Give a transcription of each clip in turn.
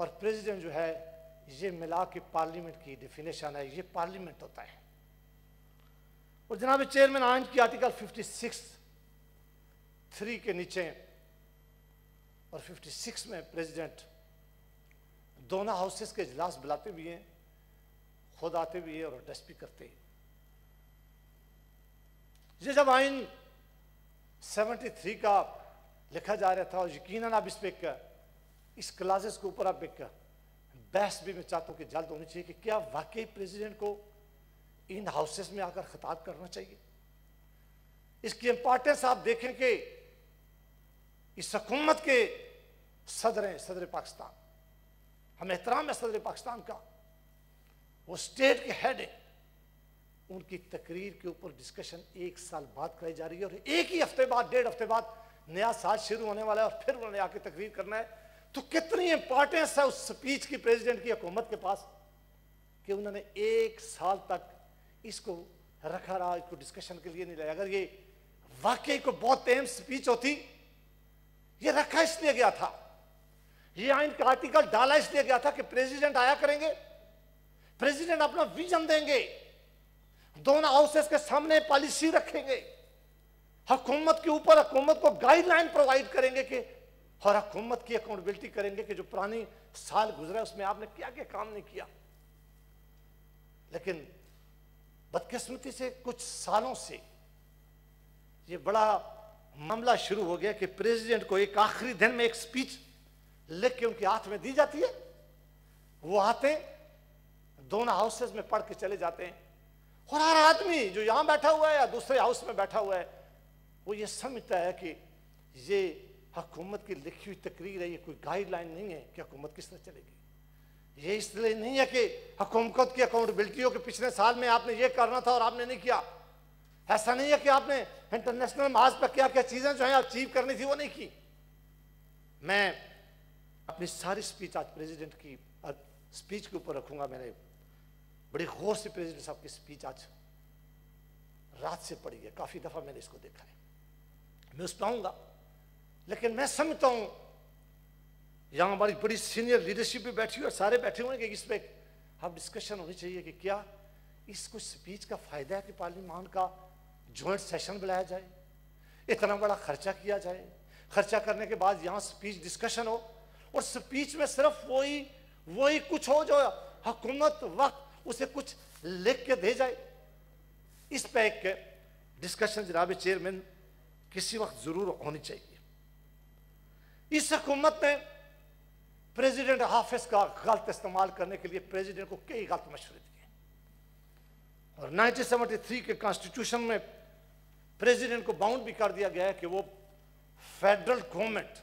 और प्रेसिडेंट जो है ये मिला के पार्लियामेंट की डिफिनेशन है ये पार्लियामेंट होता है और जनाब चेयरमैन आइन की आर्टिकल 56 थ्री के नीचे और 56 में प्रेसिडेंट दोनों हाउसेस के इजलास बुलाते भी हैं खुद आते भी हैं और एड्रेस भी करते हैं ये जब आइन 73 का लिखा जा रहा था और यकीनन आप इस पर इस क्लासेस के ऊपर आप एक बहस भी मैं चाहता हूँ कि जल्द होनी चाहिए कि क्या वाकई प्रेसिडेंट को इन हाउसेस में आकर खिताब करना चाहिए इसकी इंपॉर्टेंस आप देखें कि इस हकूमत के सदर हैं सदर पाकिस्तान हम एहतराम है सदर पाकिस्तान का वो स्टेट के हेड हैं उनकी तकरीर के ऊपर डिस्कशन एक साल बाद कराई जा रही है और एक ही हफ्ते बाद डेढ़ हफ्ते बाद नया साल शुरू होने वाला है और फिर उन्होंने आके तकरीर करना है तो कितनी इंपॉर्टेंस है उस स्पीच की प्रेसिडेंट की हुकूमत के पास कि उन्होंने एक साल तक इसको रखा रहा इसको डिस्कशन के लिए नहीं लाया अगर ये वाकई को बहुत अहम स्पीच होती ये रखा इसलिए गया था ये आइन का आर्टिकल डाला इसलिए गया था कि प्रेसिडेंट आया करेंगे प्रेसिडेंट अपना विजन देंगे दोनों हाउसेस के सामने पॉलिसी रखेंगे हुकूमत के ऊपर हुकूमत को गाइडलाइन प्रोवाइड करेंगे कि और हकूमत की अकाउंटेबिलिटी करेंगे कि जो पुरानी साल गुजरा उसमें आपने क्या क्या काम नहीं किया लेकिन बदकिस्मती से कुछ सालों से ये बड़ा मामला शुरू हो गया कि प्रेसिडेंट को एक आखिरी दिन में एक स्पीच लिख के उनके हाथ में दी जाती है वो आते दोनों हाउसेज में पढ़ के चले जाते हैं और हर आदमी जो यहां बैठा हुआ है या दूसरे हाउस में बैठा हुआ है वो ये समझता है कि ये हकूमत की लिखी हुई तकरीर है ये कोई गाइडलाइन नहीं है कि हकूमत किस तरह चलेगी ये इसलिए नहीं है कि हकूमत की अकाउंटेबिलिटी हो कि पिछले साल में आपने ये करना था और आपने नहीं किया ऐसा नहीं है कि आपने इंटरनेशनल माज पर क्या क्या चीज़ें जो है अचीव करनी थी वो नहीं की मैं अपनी सारी स्पीच आज प्रेसिडेंट की स्पीच के ऊपर रखूंगा मैंने बड़े गौर से प्रेसिडेंट साहब की स्पीच आज रात से पड़ी है काफ़ी दफ़ा मैंने इसको देखा है मैं उस पाऊंगा लेकिन मैं समझता हूं यहां हमारी बड़ी सीनियर लीडरशिप भी बैठी और सारे बैठे हुए हैं कि पर हम डिस्कशन होनी चाहिए कि क्या इसको स्पीच का फायदा है कि पार्लियामान का ज्वाइंट सेशन बुलाया जाए इतना बड़ा खर्चा किया जाए खर्चा करने के बाद यहां स्पीच डिस्कशन हो और स्पीच में सिर्फ वही वही कुछ हो जो हुकूमत वक्त उसे कुछ लिख के दे जाए इस पर एक डिस्कशन जनाब चेयरमैन किसी वक्त ज़रूर होनी चाहिए इस हकूमत ने प्रेसिडेंट हाफिज का गलत इस्तेमाल करने के लिए प्रेसिडेंट को कई गलत मशवरे दिए और 1973 के कॉन्स्टिट्यूशन में प्रेसिडेंट को बाउंड भी कर दिया गया है कि वो फेडरल गवर्नमेंट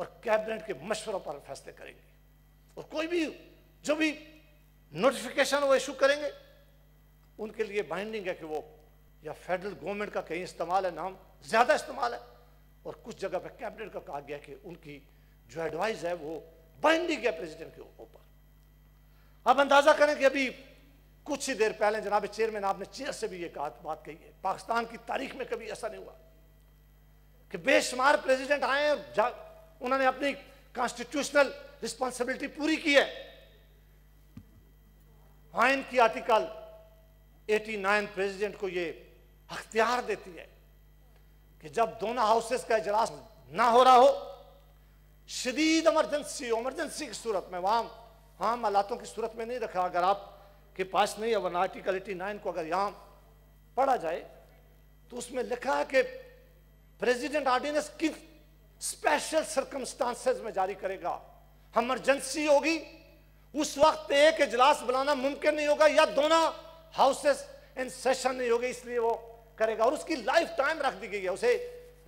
और कैबिनेट के मशवरों पर फैसले करेंगे और कोई भी जो भी नोटिफिकेशन वो इशू करेंगे उनके लिए बाइंडिंग है कि वो या फेडरल गवर्नमेंट का कहीं इस्तेमाल है नाम ज़्यादा इस्तेमाल है और कुछ जगह पर कैबिनेट का कहा गया कि उनकी जो एडवाइस है वो बाइंडिंग है प्रेसिडेंट के ऊपर आप अंदाजा करें कि अभी कुछ ही देर पहले जनाब चेयरमैन आपने चेयर से भी ये कहा बात कही है पाकिस्तान की तारीख में कभी ऐसा नहीं हुआ कि बेशुमार प्रेसिडेंट आए उन्होंने अपनी कॉन्स्टिट्यूशनल रिस्पॉन्सिबिलिटी पूरी की है आयन की आर्टिकल 89 प्रेसिडेंट को ये अख्तियार देती है कि जब दोनों हाउसेस का इजलास ना हो रहा हो शदीद इमरजेंसी इमरजेंसी की सूरत में वहां हम हालातों की सूरत में नहीं रखा अगर आप के पास नहीं है वरना आर्टिकल एटी नाइन को अगर यहां पढ़ा जाए तो उसमें लिखा है कि प्रेसिडेंट ऑर्डिनेंस किन स्पेशल सर्कमस्टांसेस में जारी करेगा इमरजेंसी होगी उस वक्त एक इजलास बुलाना मुमकिन नहीं होगा या दोनों हाउसेस इन सेशन नहीं होगी इसलिए वो करेगा और उसकी लाइफ टाइम रख दी गई है उसे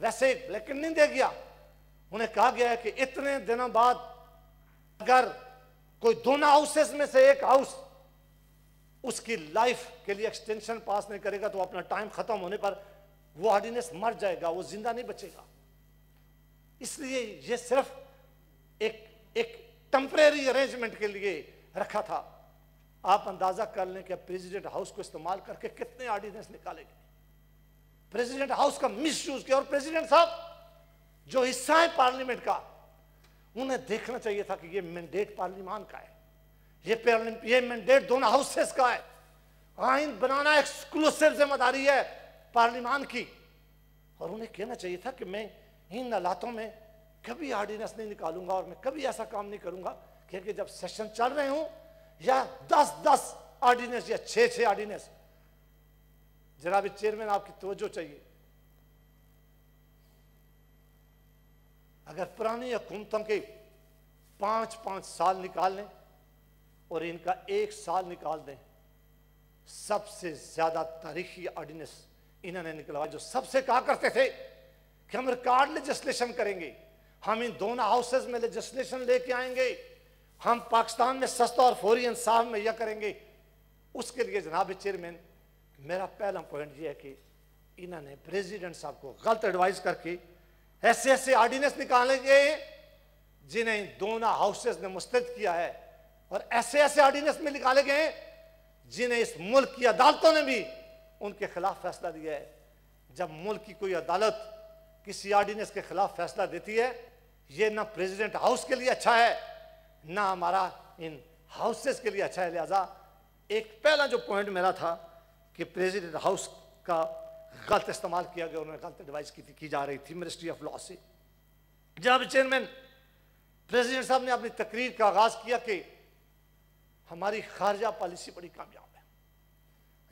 वैसे लेकिन नहीं दे गया उन्हें कहा गया है कि इतने दिनों बाद अगर कोई दोनों हाउसेस में से एक हाउस उसकी लाइफ के लिए एक्सटेंशन पास नहीं करेगा तो अपना टाइम खत्म होने पर वो ऑर्डिनेंस मर जाएगा वो जिंदा नहीं बचेगा इसलिए ये सिर्फ एक एक टेम्परेरी अरेंजमेंट के लिए रखा था आप अंदाजा कर लें कि प्रेसिडेंट हाउस को इस्तेमाल करके कितने ऑर्डिनेंस निकालेंगे प्रेसिडेंट हाउस का मिसयूज किया और प्रेसिडेंट साहब जो हिस्सा है पार्लियामेंट का उन्हें देखना चाहिए था कि ये मैंडेट पार्लियमान का है ये ये मैंडेट दोनों हाउसेस का है आइन बनाना एक्सक्लूसिव जिम्मेदारी है पार्लियामान की और उन्हें कहना चाहिए था कि मैं इन हालातों में कभी ऑर्डिनेंस नहीं निकालूंगा और मैं कभी ऐसा काम नहीं करूंगा क्योंकि जब सेशन चल रहे हूं या दस दस ऑर्डिनेंस या छह छह ऑर्डिनेंस जनाब चेयरमैन आपकी तवज्जो चाहिए अगर पुरानी हुकूमतों के पांच पांच साल निकाल लें और इनका एक साल निकाल दें सबसे ज़्यादा तारीखी ऑर्डिनेंस इन्होंने निकलवाया जो सबसे कहा करते थे कि हम रिकॉर्ड लेजिस्लेशन करेंगे हम इन दोनों हाउसेज में लेजिस्लेशन लेके आएंगे हम पाकिस्तान में सस्ता और फौरी इंसाफ मुहैया करेंगे उसके लिए जनाब चेयरमैन मेरा पहला पॉइंट ये है कि इन्होंने प्रेसिडेंट साहब को गलत एडवाइस करके ऐसे ऐसे ऑर्डिनेंस निकाले गए जिन्हें दोनों हाउसेस ने मुस्तैद किया है और ऐसे ऐसे ऑर्डिनेंस में निकाले गए जिन्हें इस मुल्क की अदालतों ने भी उनके खिलाफ फैसला दिया है जब मुल्क की कोई अदालत किसी ऑर्डिनेंस के खिलाफ फैसला देती है ये ना प्रेसिडेंट हाउस के लिए अच्छा है ना हमारा इन हाउसेस के लिए अच्छा है लिहाजा एक पहला जो पॉइंट मेरा था कि प्रेसिडेंट हाउस का गलत इस्तेमाल किया गया उन्होंने गलत एडवाइस की, की जा रही थी मिनिस्ट्री ऑफ लॉ से जब चेयरमैन प्रेसिडेंट साहब ने अपनी तकरीर का आगाज किया कि हमारी खारजा पॉलिसी बड़ी कामयाब है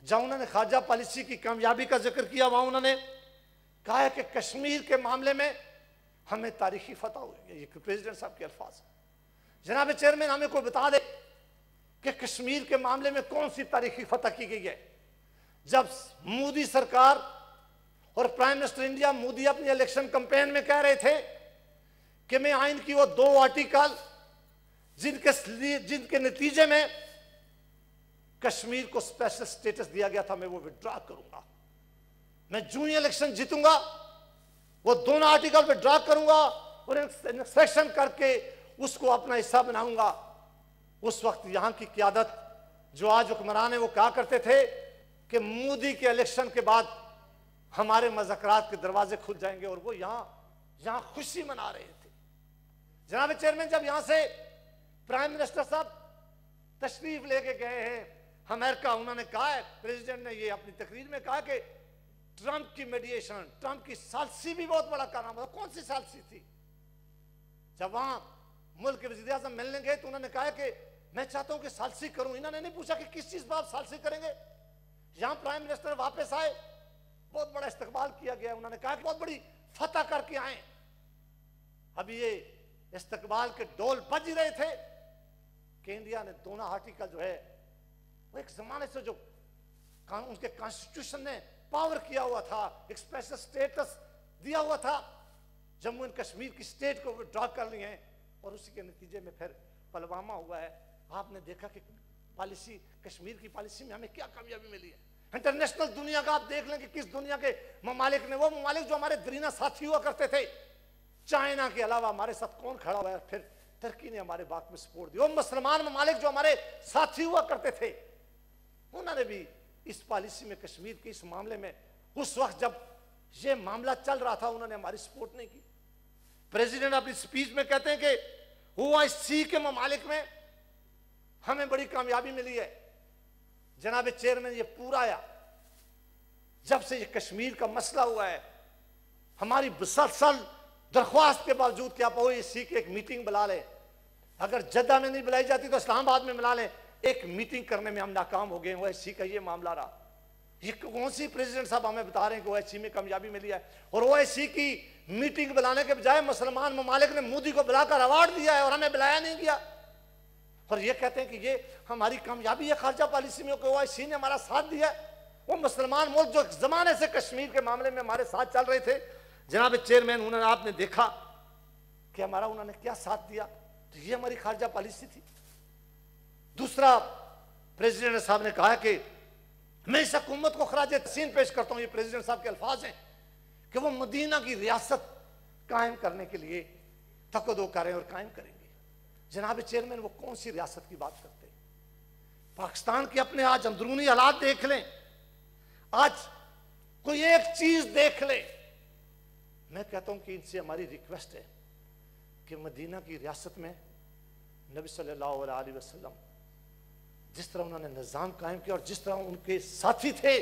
जहां उन्होंने खारजा पॉलिसी की कामयाबी का जिक्र किया वहां उन्होंने कहा है कि कश्मीर के मामले में हमें तारीखी फतह हुई ये प्रेसिडेंट साहब के अल्फाज जनाब चेयरमैन हमें कोई बता दे कि कश्मीर के मामले में कौन सी तारीखी फतह की गई है जब मोदी सरकार और प्राइम मिनिस्टर इंडिया मोदी अपने इलेक्शन कंपेन में कह रहे थे कि मैं आइन की वो दो आर्टिकल जिनके जिनके नतीजे में कश्मीर को स्पेशल स्टेटस दिया गया था मैं वो विड्रॉ करूंगा मैं जून इलेक्शन जीतूंगा वो दोनों आर्टिकल विड्रॉ करूंगा और इंस्पेक्शन करके उसको अपना हिस्सा बनाऊंगा उस वक्त यहां की क्यादत जो आज हुक्मरान है वो क्या करते थे कि मोदी के इलेक्शन के बाद हमारे मजाक के दरवाजे खुल जाएंगे और वो यहां यहां खुशी मना रहे थे जनाब चेयरमैन जब यहां से प्राइम मिनिस्टर साहब तशरीफ लेके गए हैं अमेरिका उन्होंने कहा है प्रेसिडेंट ने ये अपनी तकरीर में कहा कि ट्रंप की मेडिएशन ट्रंप की सालसी भी बहुत बड़ा कारनामा था कौन सी सालसी थी जब वहां मुल्क के वजी मिलने गए तो उन्होंने कहा कि मैं चाहता हूं कि सालसी करूं इन्होंने नहीं पूछा कि किस चीज पर आप सालसी करेंगे यहां प्राइम मिनिस्टर वापस आए बहुत बड़ा इस्तेमाल किया गया उन्होंने कहा बहुत बड़ी फतह करके आए अभी ये इस्तेमाल के डोल बज रहे थे कि इंडिया ने दोना हाटी का जो है वो एक जमाने से जो उनके कॉन्स्टिट्यूशन ने पावर किया हुआ था एक स्पेशल स्टेटस दिया हुआ था जम्मू एंड कश्मीर की स्टेट को विड्रॉ कर लिए हैं और उसी के नतीजे में फिर पलवामा हुआ है आपने देखा कि पॉलिसी कश्मीर की पॉलिसी में हमें क्या कामयाबी मिली है इंटरनेशनल दुनिया का आप देख लें कि किस दुनिया के ममालिक ने वो ममालिक जो हमारे दरीना साथी हुआ करते थे चाइना के अलावा हमारे साथ कौन खड़ा हुआ फिर तुर्की ने हमारे बात में सपोर्ट दिया वो मुसलमान ममालिक जो हमारे साथी हुआ करते थे उन्होंने भी इस पॉलिसी में कश्मीर के इस मामले में उस वक्त जब ये मामला चल रहा था उन्होंने हमारी सपोर्ट नहीं की प्रेसिडेंट अपनी स्पीच में कहते हैं कि हुआ सी के ममालिक में हमें बड़ी कामयाबी मिली है जनाब चेयरमैन ये पूरा आया जब से ये कश्मीर का मसला हुआ है हमारी मुसलसल दरख्वास्त के बावजूद क्या आप ओ की एक मीटिंग बुला लें अगर जद्दा में नहीं बुलाई जाती तो इस्लामाबाद में बुला लें एक मीटिंग करने में हम नाकाम हो गए सी का ये मामला रहा ये कौन सी प्रेसिडेंट साहब हमें बता रहे हैं कि सी में कामयाबी मिली है और ओ की मीटिंग बुलाने के बजाय मुसलमान ममालिक ने मोदी को बुलाकर अवार्ड दिया है और हमें बुलाया नहीं गया और ये कहते हैं कि ये हमारी कामयाबी है खारजा पॉलिसी में ओआईसी ने हमारा साथ दिया वो मुसलमान मुल्क जो जमाने से कश्मीर के मामले में हमारे साथ चल रहे थे जनाब चेयरमैन उन्होंने आपने देखा कि हमारा उन्होंने क्या साथ दिया तो ये हमारी खारजा पॉलिसी थी दूसरा प्रेसिडेंट साहब ने कहा कि मैं इस हकूमत को खराज तसीन पेश करता हूँ ये प्रेसिडेंट साहब के अल्फाज हैं कि वो मदीना की रियासत कायम करने के लिए थको दो करें और कायम करें जनाब चेयरमैन वो कौन सी रियासत की बात करते हैं पाकिस्तान के अपने आज अंदरूनी हालात देख लें आज कोई एक चीज देख ले मैं कहता हूं कि इनसे हमारी रिक्वेस्ट है कि मदीना की रियासत में नबी सल्लल्लाहु अलैहि वसल्लम जिस तरह उन्होंने निज़ाम कायम किया और जिस तरह उनके साथी थे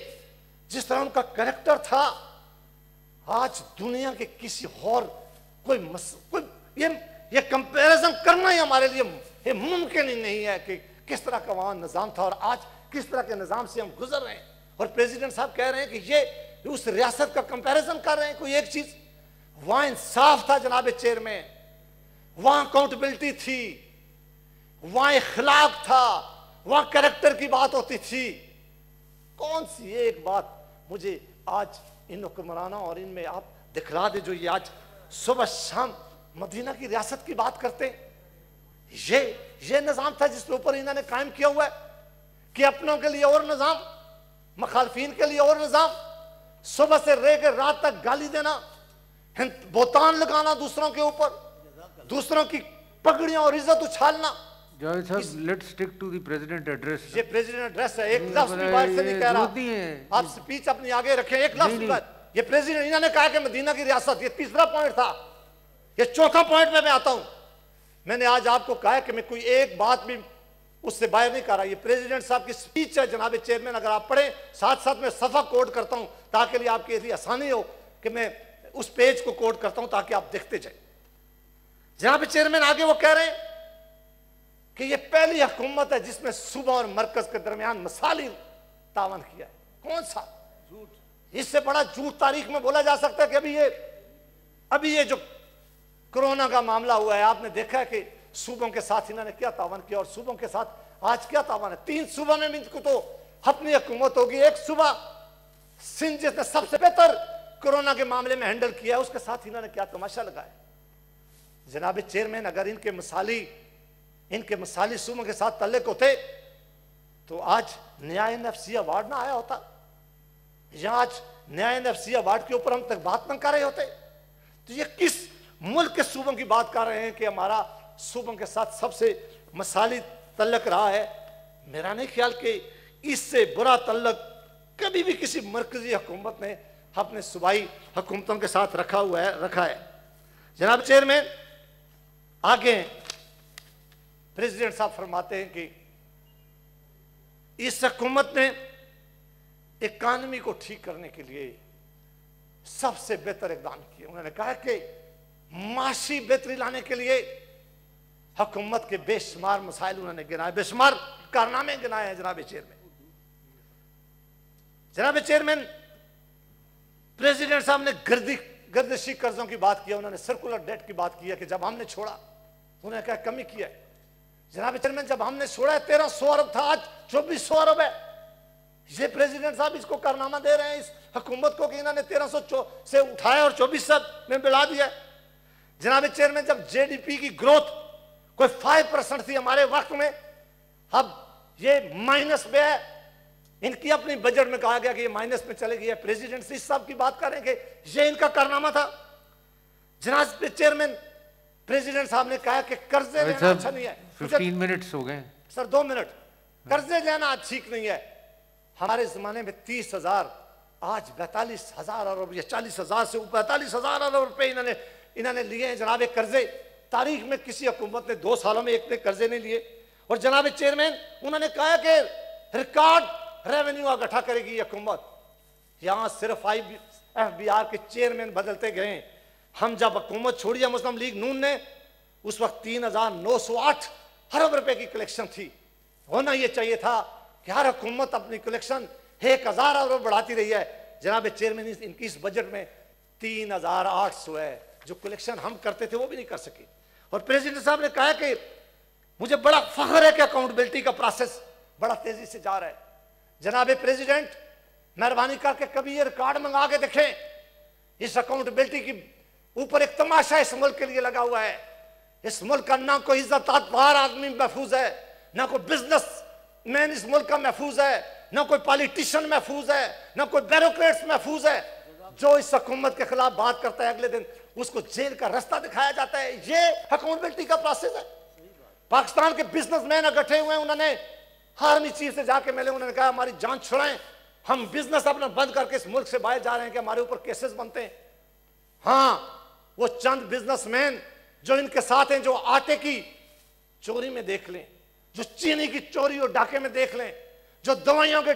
जिस तरह उनका करेक्टर था आज दुनिया के किसी और कोई मस, कोई ये ये कंपैरिजन करना ही हमारे लिए मुमकिन ही नहीं है कि किस तरह का वहां निज़ाम था और आज किस तरह के निज़ाम से हम गुजर रहे हैं और प्रेसिडेंट साहब कह रहे हैं कि ये उस रियासत का कंपैरिजन कर रहे हैं कोई एक चीज़ वहां इंसाफ था जनाब चेयरमैन वहां अकाउंटेबिलिटी थी वहां इखलाक था वहां करेक्टर की बात होती थी कौन सी एक बात मुझे आज इन हुक्मरानों और इनमें आप दिखला दे जो ये आज सुबह शाम मदीना की रियासत की बात करते हैं ये ये निज़ाम था जिसके ऊपर इन्होंने कायम किया हुआ है कि अपनों के लिए और निज़ाम मखालफी के लिए और निज़ाम सुबह से रह के रात तक गाली देना बोतान लगाना दूसरों के ऊपर दूसरों की पगड़ियां और इज्जत उछालना let's stick to the president address ये प्रेसिडेंट एड्रेस है एक लफ्ज भी बाहर से नहीं कह रहा आप स्पीच अपनी आगे रखें एक लफ्ज ये प्रेसिडेंट इन्होंने कहा कि मदीना की रियासत ये तीसरा पॉइंट था ये चौथा पॉइंट में मैं आता हूं मैंने आज आपको कहा कि मैं कोई एक बात भी उससे बाहर नहीं कर रहा ये प्रेसिडेंट साहब की स्पीच है जनाब चेयरमैन अगर आप पढ़ें साथ साथ मैं सफ़ा कोड करता हूं ताकि लिए आपके लिए आसानी हो कि मैं उस पेज को कोड करता हूं ताकि आप देखते जाए जनाब चेयरमैन आगे वो कह रहे हैं कि ये पहली हुकूमत है जिसमें सुबह और मरकज के दरमियान मसाली तावन किया है कौन सा झूठ इससे बड़ा झूठ तारीख में बोला जा सकता है कि अभी ये अभी ये जो कोरोना का मामला हुआ है आपने देखा है कि सूबों के साथ इन्होंने क्या तावन किया और सूबों के साथ आज क्या तावन है तीन सूबों में इनको तो अपनी हुकूमत होगी एक सुबह सिंध जिसने सबसे बेहतर कोरोना के मामले में हैंडल किया उसके साथ इन्होंने क्या तमाशा लगाया जनाब चेयरमैन अगर इनके मिसाली इनके मिसाली सूबों के साथ तल्लक होते तो आज न्याय नफसी अवार्ड ना आया होता या आज न्याय नफसी अवार्ड के ऊपर हम तक बात ना कर रहे होते तो ये किस मुल्क के सूबों की बात कर रहे हैं कि हमारा सूबों के साथ सबसे मसाली तल्लक रहा है मेरा नहीं ख्याल कि इससे बुरा तल्लक कभी भी किसी मरकजी हुकूमत ने अपने सूबाई हुकूमतों के साथ रखा हुआ है रखा है जनाब चेयरमैन आगे प्रेसिडेंट साहब फरमाते हैं कि इस हकूमत ने इकानमी को ठीक करने के लिए सबसे बेहतर इकदाम किए उन्होंने कहा कि मासी बेहतरी लाने के लिए हकूमत के बेशुमार मसाइल उन्होंने गिनाए बेशुमार कारनामे गिनाए हैं जनाब चेयरमैन जनाब चेयरमैन प्रेसिडेंट साहब ने गर्दी गर्दशी कर्जों की बात किया उन्होंने सर्कुलर डेट की बात किया कि जब हमने छोड़ा उन्होंने क्या कमी किया है जनाब चेयरमैन जब हमने छोड़ा है तेरह सौ अरब था आज चौबीस सौ अरब है ये प्रेसिडेंट साहब इसको कारनामा दे रहे हैं इस हुकूमत को कि इन्होंने तेरह सौ से उठाया और चौबीस सौ में बिला दिया है जनाब चेयरमैन जब जीडीपी की ग्रोथ कोई फाइव परसेंट थी हमारे वक्त में अब ये माइनस में है इनकी अपनी बजट में कहा गया कि ये माइनस में चले गई है प्रेजिडेंट प्रेसिडेंसी साहब की बात करेंगे ये इनका कारनामा था जनाब चेयरमैन प्रेसिडेंट साहब ने कहा कि कर्जे लेना अच्छा नहीं है 15 मिनट हो गए सर दो मिनट कर्जे लेना ठीक नहीं है हमारे जमाने में तीस हजार आज बैतालीस हजार अरब या चालीस हजार से पैतालीस हजार अरब रुपए इन्होंने इन्होंने लिए हैं जनाब कर्जे तारीख में किसी हुकूमत ने दो सालों में एक ने कर्जे नहीं लिए और जनाब चेयरमैन उन्होंने कहा कि रिकॉर्ड रेवेन्यू इकट्ठा करेगी हुकूमत यहाँ सिर्फ आई एफ बी आर के चेयरमैन बदलते गए हम जब हुकूमत छोड़ी है मुस्लिम लीग नून ने उस वक्त तीन हजार नौ सौ आठ अरब रुपए की कलेक्शन थी होना यह चाहिए था कि हर हुकूमत अपनी कलेक्शन एक हजार अरब बढ़ाती रही है जनाब चेयरमैन इनकी इस बजट में तीन हजार आठ सौ है जो कलेक्शन हम करते थे वो भी नहीं कर सके और प्रेसिडेंट साहब ने कहा कि मुझे बड़ा फख्र है कि अकाउंटेबिलिटी का प्रोसेस बड़ा तेजी से जा रहा है जनाब प्रेसिडेंट मेहरबानी करके कभी ये रिकॉर्ड मंगा के देखें इस अकाउंटेबिलिटी की ऊपर एक तमाशा इस मुल्क के लिए लगा हुआ है इस मुल्क का ना कोई इज्जत आदमी महफूज है ना कोई बिजनेस मैन इस मुल्क का महफूज है ना कोई पॉलिटिशियन महफूज है ना कोई बैरोक्रेट्स महफूज है जो इस हकूमत के खिलाफ बात करता है अगले दिन उसको जेल का रास्ता दिखाया जाता है ये अकाउंटेबिलिटी का प्रोसेस है पाकिस्तान के बिजनेसमैन इकट्ठे हुए हैं उन्होंने आर्मी चीफ से जाके मिले उन्होंने कहा हमारी जान छुड़ाएं हम बिजनेस अपना बंद करके इस मुल्क से बाहर जा रहे हैं कि हमारे ऊपर केसेस बनते हैं हाँ वो चंद बिजनेसमैन जो इनके साथ हैं जो आटे की चोरी में देख लें जो चीनी की चोरी और डाके में देख लें जो दवाइयों के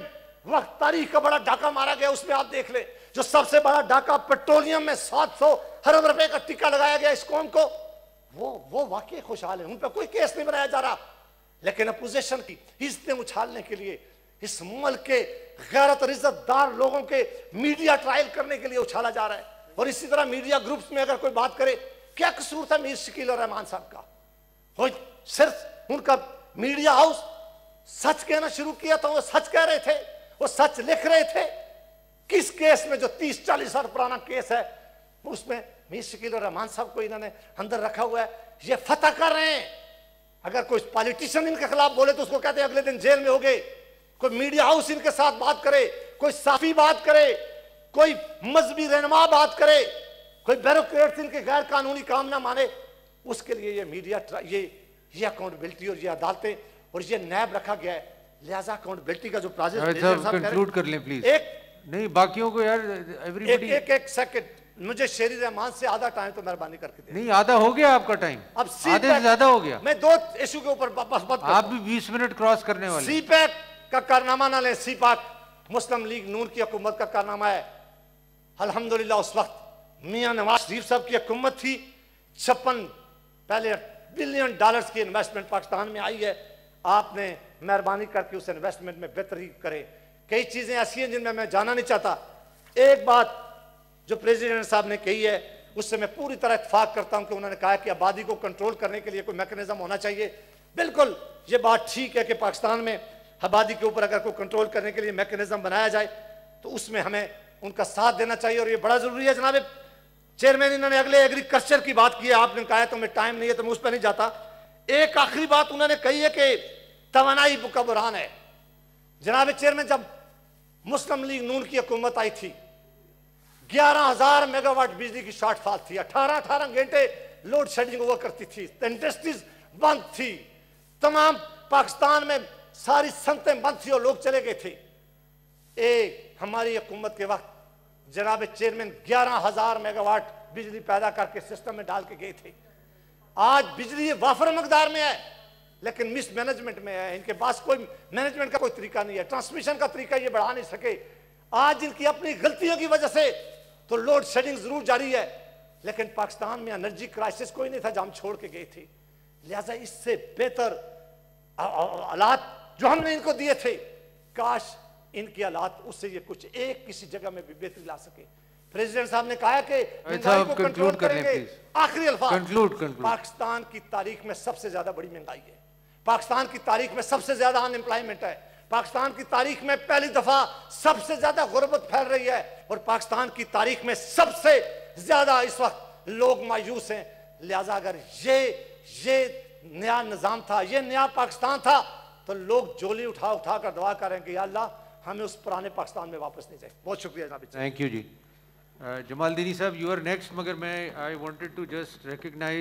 वक्त तारीख का बड़ा डाका मारा गया उसमें आप देख लें जो सबसे बड़ा डाका पेट्रोलियम में सात सौ खरब रुपए का टिक्का लगाया गया इस कौम को वो वो वाकई खुशहाल है उन पर कोई केस नहीं बनाया जा रहा लेकिन अपोजिशन की इज्जतें उछालने के लिए इस मुल्क के गैरत और इज्जतदार लोगों के मीडिया ट्रायल करने के लिए उछाला जा रहा है और इसी तरह मीडिया ग्रुप्स में अगर कोई बात करे क्या कसूर था मीर शकील और रहमान साहब का वो सिर्फ उनका मीडिया हाउस सच कहना शुरू किया था वो सच कह रहे थे वो सच लिख रहे थे किस केस में जो तीस चालीस साल पुराना केस है उसमें मीर शकील और रहमान साहब को इन्होंने अंदर रखा हुआ है ये फतेह कर रहे हैं अगर कोई पॉलिटिशियन इनके खिलाफ बोले तो उसको कहते हैं अगले दिन जेल में हो गए कोई मीडिया हाउस इनके साथ बात करे कोई साफी बात करे कोई मजहबी रहनमा बात करे कोई बैरोक्रेट इनके गैर कानूनी काम ना माने उसके लिए ये मीडिया ये ये अकाउंटेबिलिटी और ये अदालतें और ये नैब रखा गया है लिहाजा अकाउंटेबिलिटी का जो प्रोजेक्ट कंक्लूड कर लें प्लीज एक नहीं बाकियों को यार एवरीबॉडी एक एक, एक सेकंड मुझे शरीर रहमान से आधा टाइम तो मेहरबानी करके दे नहीं आधा हो गया आपका टाइम अब आधे से ज्यादा हो गया मैं दो इशू के ऊपर बस बात आप भी बीस मिनट क्रॉस करने वाले सी पैक का कारनामा ना ले सी पैक मुस्लिम लीग नून की हुकूमत का कारनामा है अल्हम्दुलिल्लाह उस वक्त मियां नवाज शरीफ साहब की हुकूमत थी छप्पन पहले बिलियन डॉलर की इन्वेस्टमेंट पाकिस्तान में आई है आपने मेहरबानी करके उस इन्वेस्टमेंट में बेहतरी करे कई चीज़ें ऐसी हैं जिनमें मैं जाना नहीं चाहता एक बात जो प्रेसिडेंट साहब ने कही है उससे मैं पूरी तरह इतफाक करता हूं कि उन्होंने कहा कि आबादी को कंट्रोल करने के लिए कोई मैकेनिज्म होना चाहिए बिल्कुल ये बात ठीक है कि पाकिस्तान में आबादी के ऊपर अगर कोई कंट्रोल करने के लिए मैकेनिज्म बनाया जाए तो उसमें हमें उनका साथ देना चाहिए और ये बड़ा जरूरी है जनाब चेयरमैन इन्होंने अगले एग्रीकल्चर की बात की है आपने कहा तो मैं टाइम नहीं है तो मैं उस पर नहीं जाता एक आखिरी बात उन्होंने कही है कि तोनाई का बुरहान है जनाब चेयरमैन जब मुस्लिम लीग नून की हुकूमत आई थी ग्यारह हजार मेगावाट बिजली की शॉर्टफॉल थी अठारह अठारह घंटे लोड शेडिंग हुआ करती थी इंडस्ट्रीज बंद थी तमाम पाकिस्तान में सारी संतें बंद थी और लोग चले गए थे एक हमारी हुकूमत के वक्त जनाब चेयरमैन ग्यारह हजार मेगावाट बिजली पैदा करके सिस्टम में डाल के गए थे आज बिजली वाफर मकदार में है लेकिन मिस मैनेजमेंट में है इनके पास कोई मैनेजमेंट का कोई तरीका नहीं है ट्रांसमिशन का तरीका ये बढ़ा नहीं सके आज इनकी अपनी गलतियों की वजह से तो लोड शेडिंग जरूर जारी है लेकिन पाकिस्तान में एनर्जी क्राइसिस कोई नहीं था जो हम छोड़ के गए थे लिहाजा इससे बेहतर आलात जो हमने इनको दिए थे काश इनके आलात उससे ये कुछ एक किसी जगह में भी बेहतरी ला सके प्रेसिडेंट साहब ने कहा कि कंक्लूड करेंगे आखिरी कंक्लूड पाकिस्तान की तारीख में सबसे ज्यादा बड़ी महंगाई है पाकिस्तान की तारीख में सबसे ज्यादा अनएम्प्लॉयमेंट है पाकिस्तान की तारीख में पहली दफा सबसे ज्यादा गुर्बत फैल रही है और पाकिस्तान की तारीख में सबसे ज्यादा इस वक्त लोग मायूस हैं लिहाजा अगर ये ये नया निज़ाम था ये नया पाकिस्तान था तो लोग जोली उठा उठा कर दुआ करें कि अल्लाह हमें उस पुराने पाकिस्तान में वापस नहीं जाए बहुत शुक्रिया जनाब थैंक यू जी जमाल दीनी साहब यू आर नेक्स्ट मगर मैं I wanted to just recognise